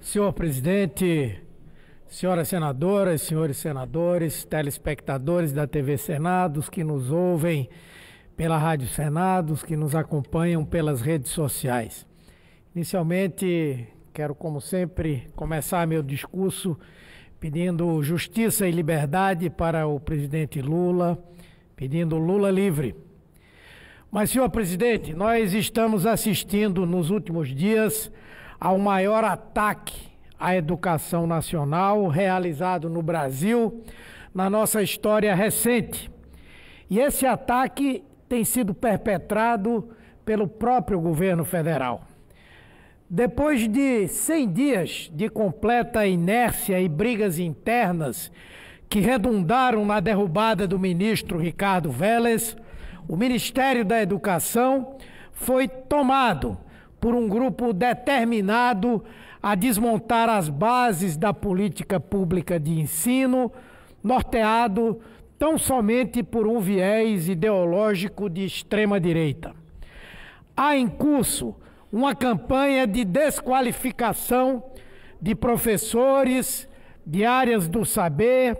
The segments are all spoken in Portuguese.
Senhor presidente, senhoras senadoras, senhores senadores, telespectadores da TV Senados que nos ouvem pela Rádio Senados que nos acompanham pelas redes sociais. Inicialmente, quero, como sempre, começar meu discurso pedindo justiça e liberdade para o presidente Lula, pedindo Lula livre. Mas, senhor presidente, nós estamos assistindo nos últimos dias ao maior ataque à educação nacional realizado no Brasil na nossa história recente. E esse ataque tem sido perpetrado pelo próprio governo federal. Depois de 100 dias de completa inércia e brigas internas que redundaram na derrubada do ministro Ricardo Vélez, o Ministério da Educação foi tomado por um grupo determinado a desmontar as bases da política pública de ensino, norteado tão somente por um viés ideológico de extrema-direita. Há em curso uma campanha de desqualificação de professores, de áreas do saber,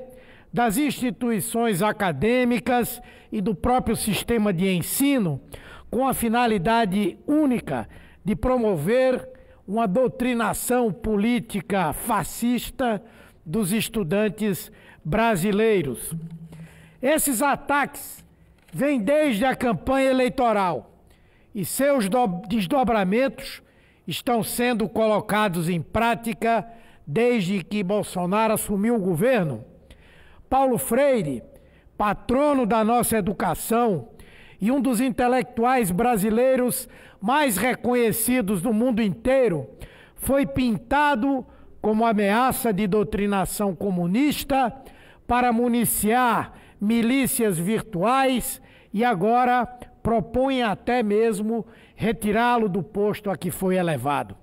das instituições acadêmicas e do próprio sistema de ensino, com a finalidade única de promover uma doutrinação política fascista dos estudantes brasileiros. Esses ataques vêm desde a campanha eleitoral e seus desdobramentos estão sendo colocados em prática desde que Bolsonaro assumiu o governo. Paulo Freire, patrono da nossa educação, e um dos intelectuais brasileiros mais reconhecidos do mundo inteiro, foi pintado como ameaça de doutrinação comunista para municiar milícias virtuais e agora propõe até mesmo retirá-lo do posto a que foi elevado.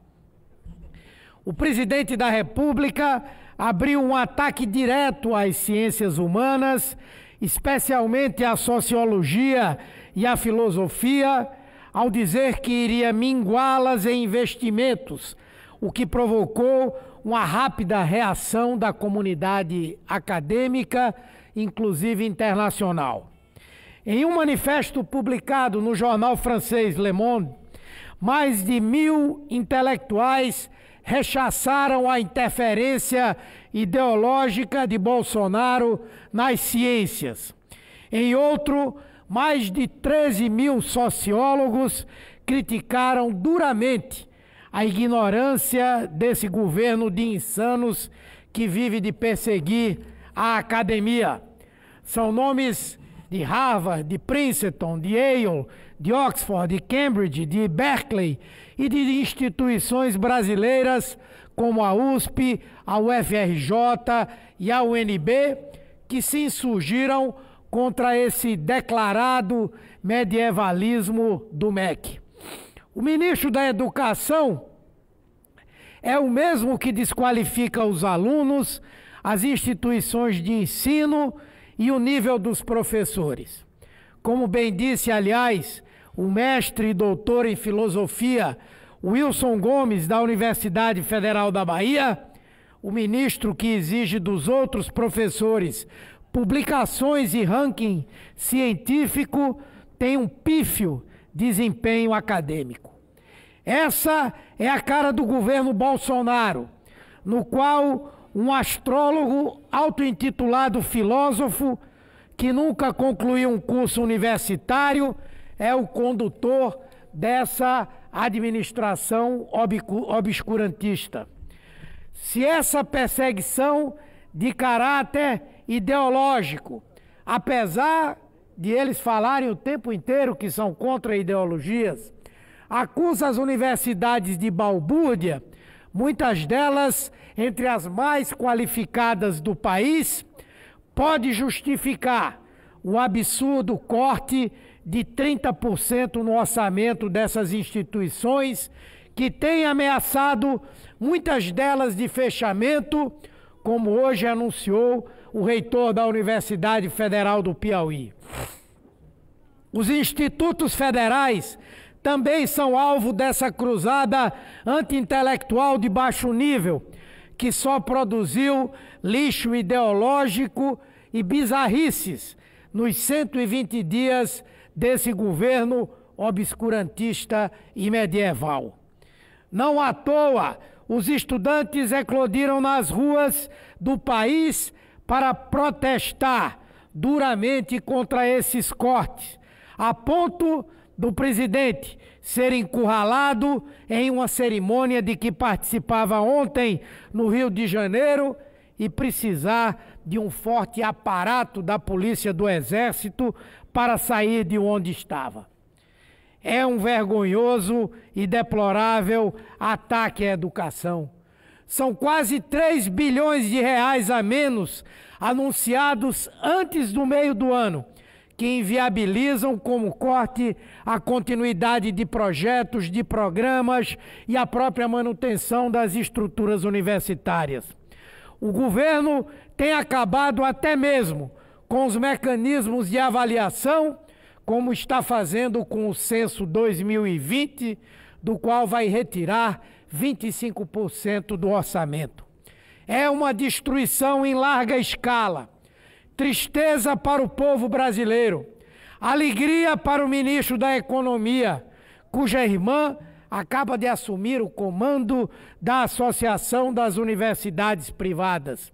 O presidente da República abriu um ataque direto às ciências humanas especialmente a sociologia e a filosofia, ao dizer que iria minguá-las em investimentos, o que provocou uma rápida reação da comunidade acadêmica, inclusive internacional. Em um manifesto publicado no jornal francês Le Monde, mais de mil intelectuais rechaçaram a interferência ideológica de Bolsonaro nas ciências. Em outro, mais de 13 mil sociólogos criticaram duramente a ignorância desse governo de insanos que vive de perseguir a academia. São nomes de Harvard, de Princeton, de Yale, de Oxford, de Cambridge, de Berkeley e de instituições brasileiras como a USP, a UFRJ e a UNB, que se insurgiram contra esse declarado medievalismo do MEC. O ministro da Educação é o mesmo que desqualifica os alunos, as instituições de ensino e o nível dos professores. Como bem disse, aliás, o mestre e doutor em filosofia Wilson Gomes, da Universidade Federal da Bahia, o ministro que exige dos outros professores publicações e ranking científico, tem um pífio desempenho acadêmico. Essa é a cara do governo Bolsonaro, no qual um astrólogo auto-intitulado filósofo que nunca concluiu um curso universitário, é o condutor dessa administração obscurantista. Se essa perseguição de caráter ideológico, apesar de eles falarem o tempo inteiro que são contra ideologias, acusa as universidades de balbúrdia, muitas delas entre as mais qualificadas do país, pode justificar o absurdo corte de 30% no orçamento dessas instituições que tem ameaçado muitas delas de fechamento, como hoje anunciou o reitor da Universidade Federal do Piauí. Os institutos federais também são alvo dessa cruzada anti-intelectual de baixo nível, que só produziu lixo ideológico e bizarrices nos 120 dias desse governo obscurantista e medieval. Não à toa, os estudantes eclodiram nas ruas do país para protestar duramente contra esses cortes, a ponto do presidente ser encurralado em uma cerimônia de que participava ontem no Rio de Janeiro e precisar de um forte aparato da polícia do exército para sair de onde estava. É um vergonhoso e deplorável ataque à educação. São quase 3 bilhões de reais a menos anunciados antes do meio do ano que inviabilizam como corte a continuidade de projetos, de programas e a própria manutenção das estruturas universitárias. O governo tem acabado até mesmo com os mecanismos de avaliação, como está fazendo com o censo 2020, do qual vai retirar 25% do orçamento. É uma destruição em larga escala tristeza para o povo brasileiro, alegria para o ministro da Economia, cuja irmã acaba de assumir o comando da Associação das Universidades Privadas.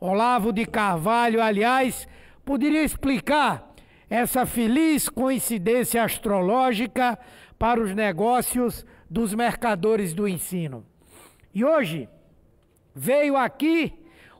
Olavo de Carvalho, aliás, poderia explicar essa feliz coincidência astrológica para os negócios dos mercadores do ensino. E hoje veio aqui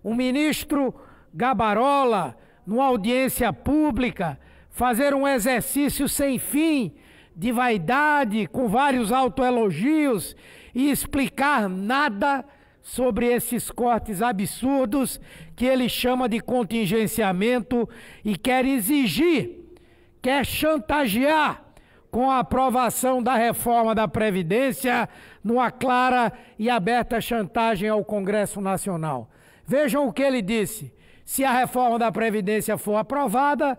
o ministro gabarola, numa audiência pública, fazer um exercício sem fim de vaidade, com vários autoelogios e explicar nada sobre esses cortes absurdos que ele chama de contingenciamento e quer exigir, quer chantagear com a aprovação da reforma da Previdência numa clara e aberta chantagem ao Congresso Nacional. Vejam o que ele disse. Se a reforma da Previdência for aprovada,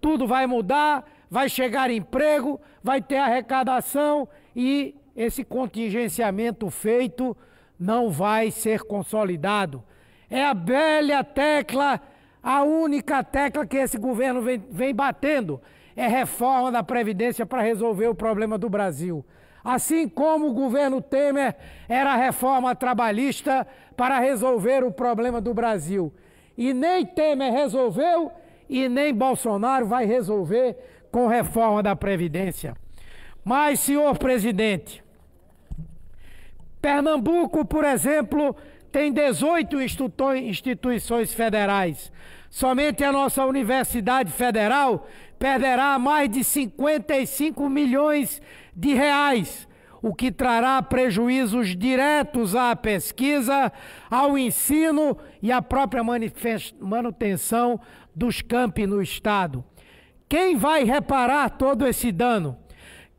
tudo vai mudar, vai chegar emprego, vai ter arrecadação e esse contingenciamento feito não vai ser consolidado. É a velha tecla, a única tecla que esse governo vem, vem batendo. É reforma da Previdência para resolver o problema do Brasil. Assim como o governo Temer era reforma trabalhista para resolver o problema do Brasil. E nem Temer resolveu e nem Bolsonaro vai resolver com reforma da Previdência. Mas, senhor presidente, Pernambuco, por exemplo, tem 18 instituições federais. Somente a nossa Universidade Federal perderá mais de 55 milhões de reais o que trará prejuízos diretos à pesquisa, ao ensino e à própria manutenção dos campi no Estado. Quem vai reparar todo esse dano?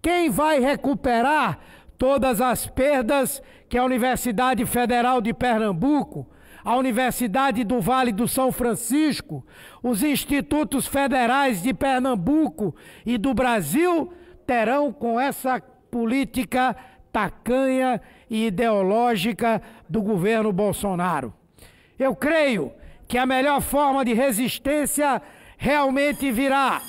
Quem vai recuperar todas as perdas que a Universidade Federal de Pernambuco, a Universidade do Vale do São Francisco, os institutos federais de Pernambuco e do Brasil terão com essa política tacanha e ideológica do governo Bolsonaro. Eu creio que a melhor forma de resistência realmente virá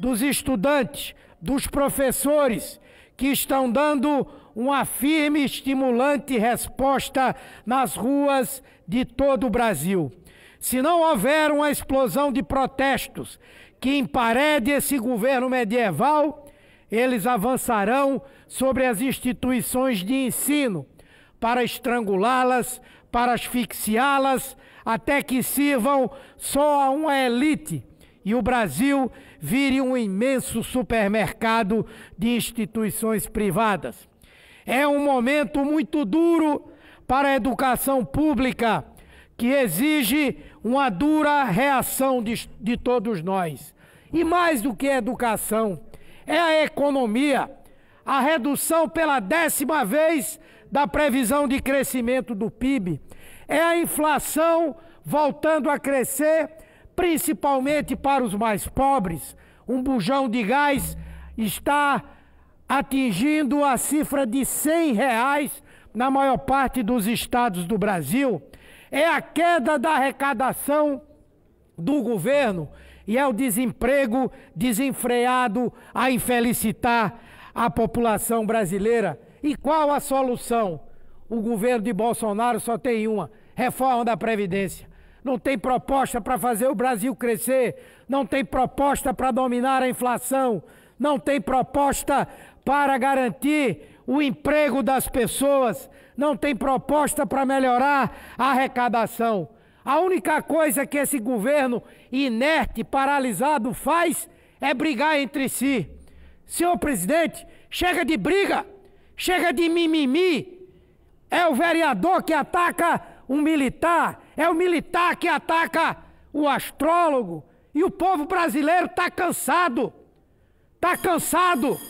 dos estudantes, dos professores que estão dando uma firme e estimulante resposta nas ruas de todo o Brasil. Se não houver uma explosão de protestos que emparede esse governo medieval, eles avançarão sobre as instituições de ensino, para estrangulá-las, para asfixiá-las, até que sirvam só a uma elite e o Brasil vire um imenso supermercado de instituições privadas. É um momento muito duro para a educação pública, que exige uma dura reação de, de todos nós. E mais do que educação, é a economia. A redução pela décima vez da previsão de crescimento do PIB. É a inflação voltando a crescer, principalmente para os mais pobres. Um bujão de gás está atingindo a cifra de 100 reais na maior parte dos estados do Brasil. É a queda da arrecadação do governo e é o desemprego desenfreado a infelicitar a população brasileira. E qual a solução? O governo de Bolsonaro só tem uma: reforma da Previdência. Não tem proposta para fazer o Brasil crescer, não tem proposta para dominar a inflação, não tem proposta para garantir o emprego das pessoas, não tem proposta para melhorar a arrecadação. A única coisa que esse governo inerte, paralisado faz é brigar entre si. Senhor presidente, chega de briga, chega de mimimi. É o vereador que ataca um militar, é o militar que ataca o astrólogo. E o povo brasileiro está cansado. Está cansado.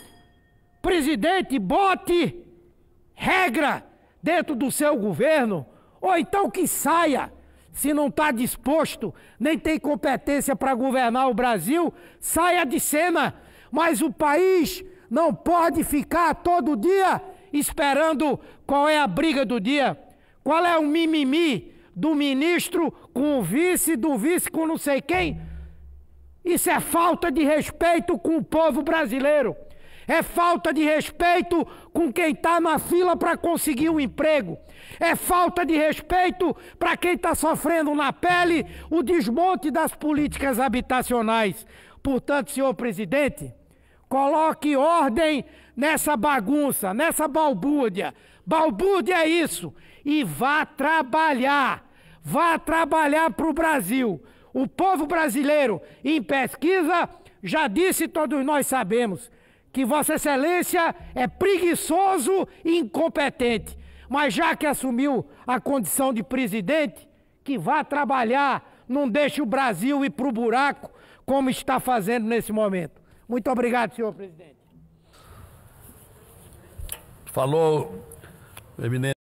Presidente, bote regra dentro do seu governo, ou então que saia se não está disposto, nem tem competência para governar o Brasil, saia de cena. Mas o país não pode ficar todo dia esperando qual é a briga do dia, qual é o mimimi do ministro com o vice, do vice com não sei quem. Isso é falta de respeito com o povo brasileiro é falta de respeito com quem está na fila para conseguir um emprego, é falta de respeito para quem está sofrendo na pele o desmonte das políticas habitacionais. Portanto, senhor presidente, coloque ordem nessa bagunça, nessa balbúrdia. Balbúrdia é isso. E vá trabalhar. Vá trabalhar para o Brasil. O povo brasileiro, em pesquisa, já disse, todos nós sabemos, que Vossa Excelência é preguiçoso e incompetente, mas já que assumiu a condição de presidente, que vá trabalhar, não deixe o Brasil ir para o buraco como está fazendo nesse momento. Muito obrigado, senhor presidente. Falou, eminente.